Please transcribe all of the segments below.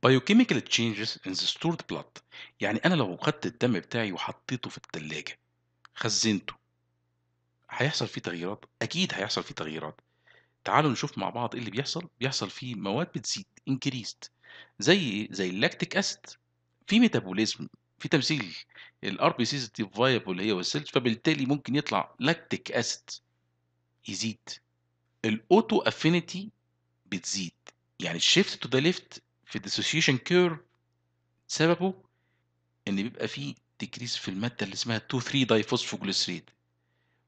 biochemical changes in the stored blood يعني انا لو خدت الدم بتاعي وحطيته في التلاجة خزنته هيحصل فيه تغييرات اكيد هيحصل فيه تغييرات تعالوا نشوف مع بعض ايه اللي بيحصل بيحصل فيه مواد بتزيد increased زي زي اللاكتيك اسيد في ميتابوليزم في تمثيل الار بي سيز فايبل هي والسيلز فبالتالي ممكن يطلع لاكتيك اسيد يزيد الاوتو افينيتي بتزيد يعني الشيفت تو ذا ليفت في الديسوسيشن كير سببه ان بيبقى فيه ديكريس في الماده اللي اسمها 2 3 دايفوسفوجليسريد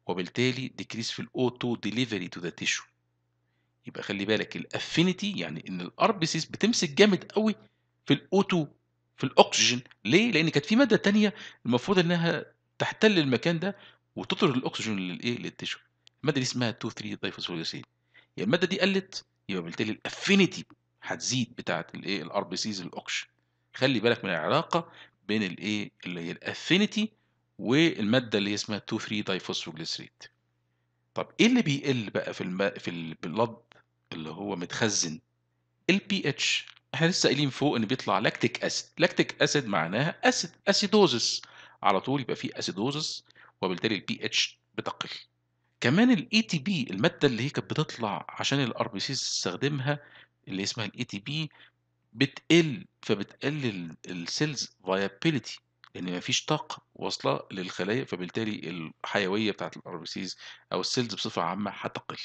وبالتالي ديكريس في الاو 2 ديليفري تو ذا تيشو يبقى خلي بالك الافينيتي يعني ان الار بي سيز بتمسك جامد قوي في الاو 2 في الاكسجين ليه لان كانت في ماده تانية المفروض انها تحتل المكان ده وتطر الاكسجين للايه للتيشو الماده دي اسمها 2 3 دايفوسفوجليسريد يعني الماده دي قلت يبقى بالتالي الافينيتي هتزيد بتاعه الايه الار بي سيز الاوكشن خلي بالك من العلاقه بين الايه اللي هي الافينيتي والماده اللي اسمها 2 3 دايفوسفوجليسريد طب ايه اللي بيقل بقى في الم... في البلد اللي هو متخزن البي اتش احنا لسه قايلين فوق ان بيطلع لاكتيك اسيد لاكتيك اسيد معناها اسيد اسيدوزس على طول يبقى فيه اسيدوزس وبالتالي البي اتش بتقل كمان الاي تي e بي الماده اللي هي كانت بتطلع عشان الار بي سي تستخدمها اللي اسمها الاي تي بي بتقل فبتقلل السيلز فايابيليتي لان مفيش طاقه واصله للخلايا فبالتالي الحيويه بتاعت الار بي سيز او السيلز بصفه عامه هتقل